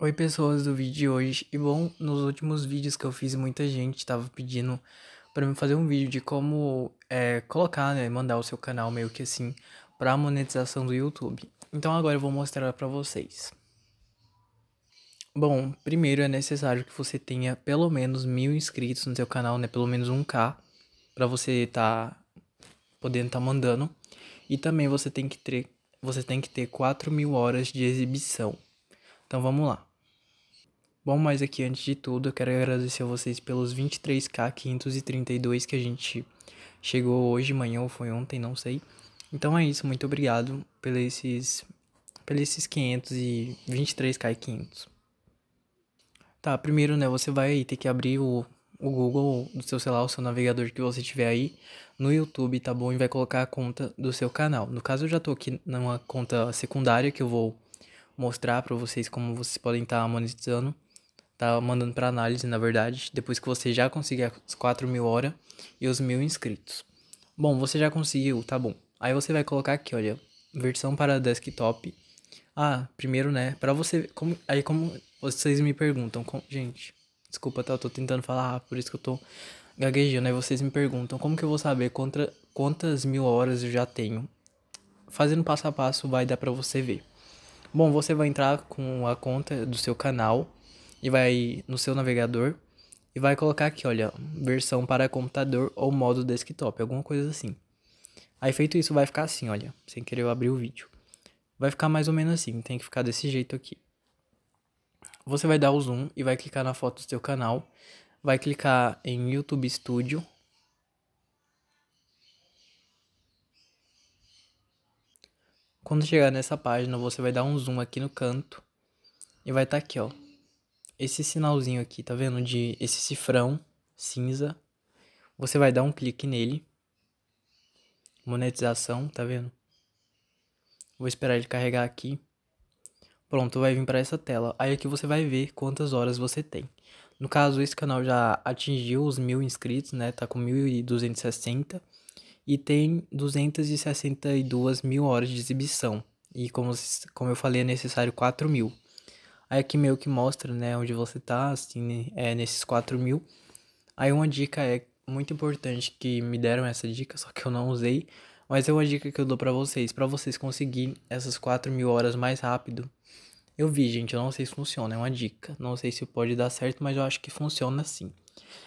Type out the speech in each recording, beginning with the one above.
Oi pessoas do vídeo de hoje, e bom, nos últimos vídeos que eu fiz muita gente estava pedindo para me fazer um vídeo de como é, colocar, né, mandar o seu canal meio que assim para monetização do YouTube. Então agora eu vou mostrar para vocês. Bom, primeiro é necessário que você tenha pelo menos mil inscritos no seu canal, né, pelo menos um k para você tá podendo estar tá mandando. E também você tem que ter, você tem que ter 4 mil horas de exibição. Então vamos lá. Bom, mas aqui antes de tudo, eu quero agradecer a vocês pelos 23k 532 que a gente chegou hoje, manhã ou foi ontem, não sei. Então é isso, muito obrigado pelos esses, pelos esses 523k e 500. Tá, primeiro, né, você vai ter que abrir o, o Google do seu celular, o seu navegador que você tiver aí no YouTube, tá bom? E vai colocar a conta do seu canal. No caso, eu já tô aqui numa conta secundária que eu vou mostrar para vocês como vocês podem estar tá monetizando tá mandando para análise, na verdade, depois que você já conseguir as 4 mil horas e os mil inscritos. Bom, você já conseguiu, tá bom. Aí você vai colocar aqui, olha, versão para desktop. Ah, primeiro, né, para você, como, aí como vocês me perguntam, com, gente, desculpa, tá, eu tô tentando falar, ah, por isso que eu tô gaguejando. Aí vocês me perguntam, como que eu vou saber contra, quantas mil horas eu já tenho? Fazendo passo a passo vai dar para você ver. Bom, você vai entrar com a conta do seu canal, e vai no seu navegador e vai colocar aqui, olha, versão para computador ou modo desktop, alguma coisa assim. Aí feito isso vai ficar assim, olha, sem querer eu abrir o vídeo. Vai ficar mais ou menos assim, tem que ficar desse jeito aqui. Você vai dar o zoom e vai clicar na foto do seu canal, vai clicar em YouTube Studio. Quando chegar nessa página, você vai dar um zoom aqui no canto e vai estar tá aqui, ó, esse sinalzinho aqui, tá vendo? De esse cifrão cinza. Você vai dar um clique nele. Monetização, tá vendo? Vou esperar ele carregar aqui. Pronto, vai vir para essa tela. Aí aqui você vai ver quantas horas você tem. No caso, esse canal já atingiu os mil inscritos, né? Tá com 1.260 e tem 262 mil horas de exibição. E como, como eu falei, é necessário 4 mil. Aí aqui meio que mostra, né, onde você tá, assim, né, é, nesses 4 mil. Aí uma dica é muito importante que me deram essa dica, só que eu não usei. Mas é uma dica que eu dou para vocês, para vocês conseguirem essas 4 mil horas mais rápido. Eu vi, gente, eu não sei se funciona, é uma dica. Não sei se pode dar certo, mas eu acho que funciona sim.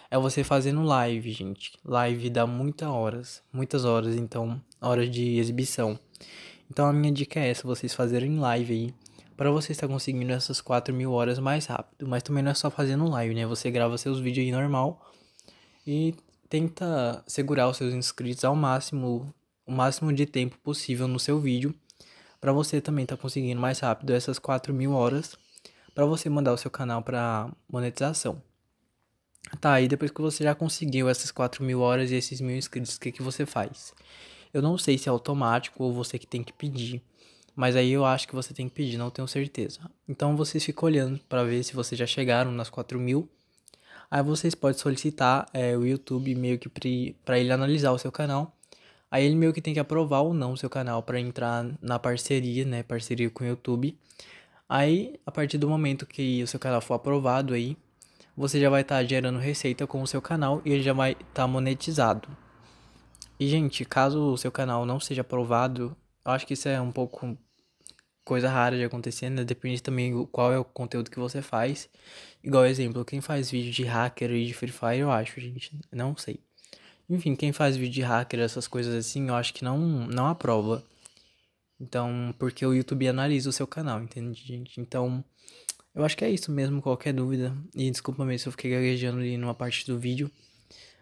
É você fazendo live, gente. Live dá muitas horas, muitas horas, então, horas de exibição. Então a minha dica é essa, vocês fazerem live aí para você estar conseguindo essas 4 mil horas mais rápido. Mas também não é só fazendo live, né? Você grava seus vídeos aí normal e tenta segurar os seus inscritos ao máximo, o máximo de tempo possível no seu vídeo, para você também estar tá conseguindo mais rápido essas 4 mil horas para você mandar o seu canal para monetização. Tá, e depois que você já conseguiu essas 4 mil horas e esses mil inscritos, o que, que você faz? Eu não sei se é automático ou você que tem que pedir. Mas aí eu acho que você tem que pedir, não tenho certeza. Então vocês ficam olhando para ver se vocês já chegaram nas 4 mil. Aí vocês podem solicitar é, o YouTube meio que para ele analisar o seu canal. Aí ele meio que tem que aprovar ou não o seu canal para entrar na parceria, né? Parceria com o YouTube. Aí, a partir do momento que o seu canal for aprovado aí, você já vai estar tá gerando receita com o seu canal e ele já vai estar tá monetizado. E gente, caso o seu canal não seja aprovado eu acho que isso é um pouco coisa rara de acontecer, né? Depende também qual é o conteúdo que você faz. Igual exemplo, quem faz vídeo de hacker e de Free Fire, eu acho, gente, não sei. Enfim, quem faz vídeo de hacker, essas coisas assim, eu acho que não, não aprova. Então, porque o YouTube analisa o seu canal, entende, gente? Então, eu acho que é isso mesmo, qualquer dúvida. E desculpa mesmo se eu fiquei gaguejando ali numa parte do vídeo.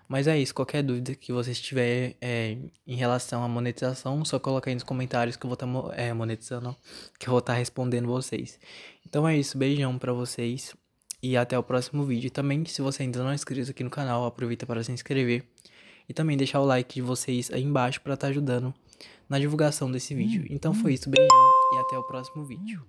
Mas é isso, qualquer dúvida que vocês tiverem é, em relação à monetização, só coloca aí nos comentários que eu vou estar tá, é, monetizando, que eu vou estar tá respondendo vocês. Então é isso, beijão para vocês e até o próximo vídeo. Também, se você ainda não é inscrito aqui no canal, aproveita para se inscrever e também deixar o like de vocês aí embaixo para estar tá ajudando na divulgação desse vídeo. Então foi isso, beijão e até o próximo vídeo.